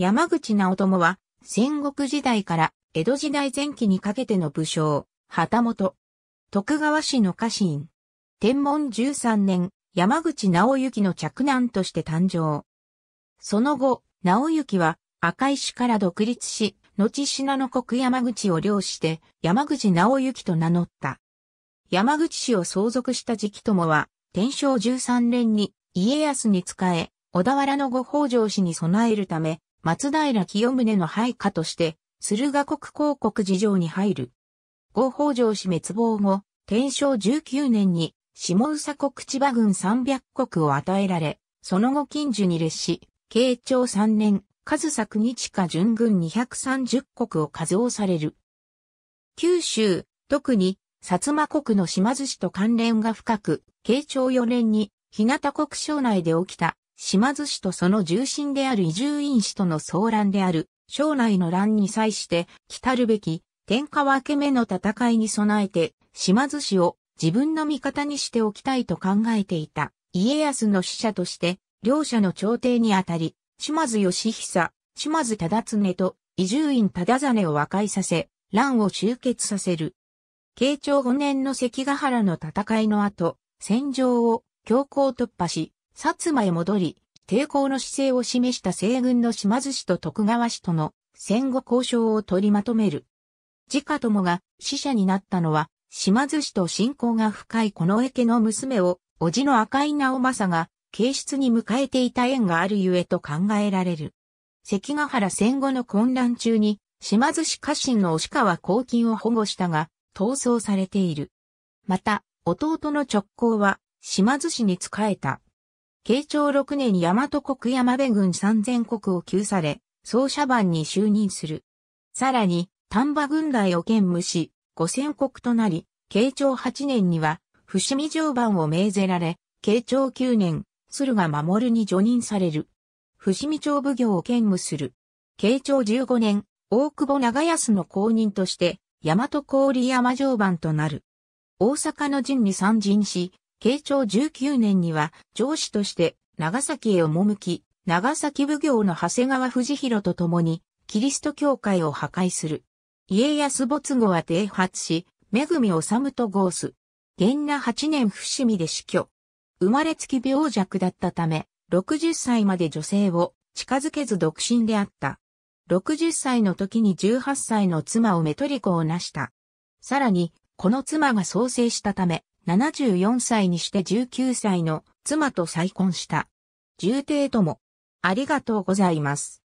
山口直友は、戦国時代から江戸時代前期にかけての武将、旗本。徳川氏の家臣。天文13年、山口直行の着難として誕生。その後、直行は赤石から独立し、後信濃国山口を領して、山口直行と名乗った。山口氏を相続した時期。友は、天正13年に家康に仕え、小田原の御北条氏に備えるため、松平清宗の配下として、駿河国広国事情に入る。合法上氏滅亡後、天正19年に、下宇佐国千葉軍300国を与えられ、その後近所に列し、慶長3年、数作日下準軍230国を数増される。九州、特に、薩摩国の島津市と関連が深く、慶長4年に、日向国省内で起きた島津氏とその重臣である伊集院氏との騒乱である、将来の乱に際して、来るべき、天下分け目の戦いに備えて、島津氏を自分の味方にしておきたいと考えていた、家康の使者として、両者の朝廷にあたり、島津義久、島津忠常と伊集院忠真を和解させ、乱を終結させる。慶長5年の関ヶ原の戦いの後、戦場を強行突破し、薩摩へ戻り、抵抗の姿勢を示した西軍の島津氏と徳川氏との戦後交渉を取りまとめる。自家友が死者になったのは、島津氏と親交が深いこの家の娘を、叔父の赤井直政が、警室に迎えていた縁があるゆえと考えられる。関ヶ原戦後の混乱中に、島津氏家臣の押川公金を保護したが、逃走されている。また、弟の直行は、島津氏に仕えた。慶長6年大和国山部軍三千国を救され、総社番に就任する。さらに、丹波軍大を兼務し、五千国となり、慶長8年には、伏見城番を命ぜられ、慶長9年、駿河守に除任される。伏見町奉行を兼務する。慶長15年、大久保長安の公認として、大和郡山城番となる。大阪の陣に参陣し、慶長19年には上司として長崎へ赴き、長崎奉行の長谷川藤弘と共にキリスト教会を破壊する。家康没後は停発し、恵治とゴース。元那8年伏見で死去。生まれつき病弱だったため、60歳まで女性を近づけず独身であった。60歳の時に18歳の妻をメトリコを成した。さらに、この妻が創生したため、74歳にして19歳の妻と再婚した。重帝とも、ありがとうございます。